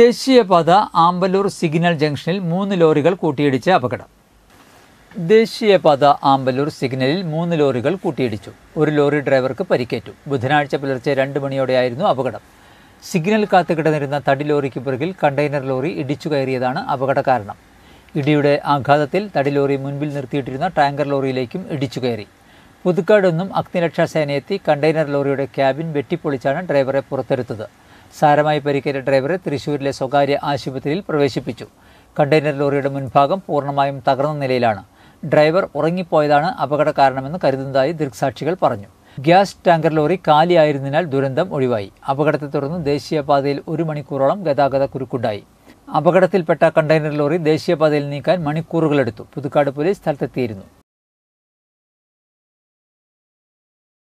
ദേശീയപാത ആമ്പലൂർ സിഗ്നൽ ജംഗ്ഷനിൽ മൂന്ന് ലോറികൾ കൂട്ടിയിടിച്ച് അപകടം ദേശീയപാത ആമ്പലൂർ സിഗ്നലിൽ മൂന്ന് ലോറികൾ കൂട്ടിയിടിച്ചു ഒരു ലോറി ഡ്രൈവർക്ക് പരിക്കേറ്റു ബുധനാഴ്ച പുലർച്ചെ രണ്ട് മണിയോടെയായിരുന്നു അപകടം സിഗ്നൽ കാത്തുകിടന്നിരുന്ന തടി ലോറിക്ക് പിറകിൽ കണ്ടെയ്നർ ലോറി ഇടിച്ചു കയറിയതാണ് അപകട കാരണം ഇടിയുടെ ആഘാതത്തിൽ തടി ലോറി മുൻപിൽ നിർത്തിയിട്ടിരുന്ന ടാങ്കർ ലോറിയിലേക്കും ഇടിച്ചു കയറി പുതുക്കാടൊന്നും അഗ്നിരക്ഷാ സേനയെത്തി കണ്ടെയ്നർ ലോറിയുടെ ക്യാബിൻ വെട്ടിപ്പൊളിച്ചാണ് ഡ്രൈവറെ പുറത്തെടുത്തത് സാരമായി പരിക്കേറ്റ ഡ്രൈവറെ തൃശൂരിലെ സ്വകാര്യ ആശുപത്രിയിൽ പ്രവേശിപ്പിച്ചു കണ്ടെയ്നർ ലോറിയുടെ മുൻഭാഗം പൂർണ്ണമായും തകർന്ന നിലയിലാണ് ഡ്രൈവർ ഉറങ്ങിപ്പോയതാണ് അപകട കാരണമെന്ന് കരുതുന്നതായി ദൃക്സാക്ഷികൾ പറഞ്ഞു ഗ്യാസ് ടാങ്കർ ലോറി കാലിയായിരുന്നതിനാൽ ദുരന്തം ഒഴിവായി അപകടത്തെ തുടർന്ന് ദേശീയപാതയിൽ ഒരു മണിക്കൂറോളം ഗതാഗത കുരുക്കുണ്ടായി അപകടത്തിൽപ്പെട്ട കണ്ടെയ്നർ ലോറി ദേശീയപാതയിൽ നീക്കാൻ മണിക്കൂറുകളെടുത്തു പുതുക്കാട് പോലീസ് സ്ഥലത്തെത്തിയിരുന്നു